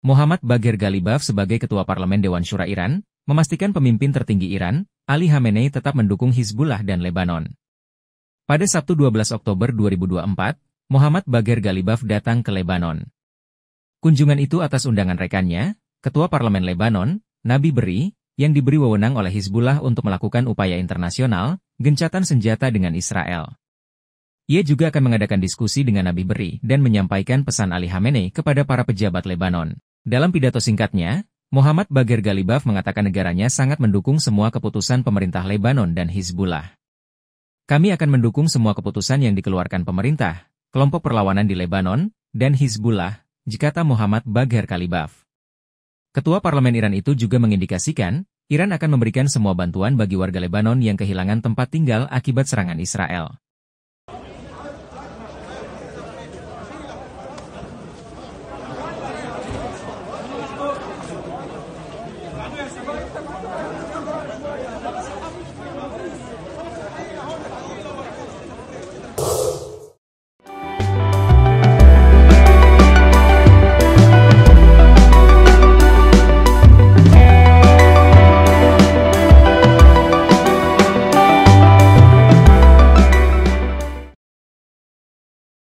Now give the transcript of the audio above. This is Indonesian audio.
Muhammad Bagher Galibaf sebagai Ketua Parlemen Dewan Syura Iran, memastikan pemimpin tertinggi Iran, Ali Khamenei tetap mendukung Hizbullah dan Lebanon. Pada Sabtu 12 Oktober 2024, Muhammad Bagher Galibaf datang ke Lebanon. Kunjungan itu atas undangan rekannya, Ketua Parlemen Lebanon, Nabi Beri, yang diberi wewenang oleh Hizbullah untuk melakukan upaya internasional, gencatan senjata dengan Israel. Ia juga akan mengadakan diskusi dengan Nabi Beri dan menyampaikan pesan Ali Khamenei kepada para pejabat Lebanon. Dalam pidato singkatnya, Muhammad Bagher Galibaf mengatakan negaranya sangat mendukung semua keputusan pemerintah Lebanon dan Hizbullah. Kami akan mendukung semua keputusan yang dikeluarkan pemerintah, kelompok perlawanan di Lebanon, dan Hizbullah, jikata Muhammad Bagher Kalibaf. Ketua Parlemen Iran itu juga mengindikasikan, Iran akan memberikan semua bantuan bagi warga Lebanon yang kehilangan tempat tinggal akibat serangan Israel. Thank you.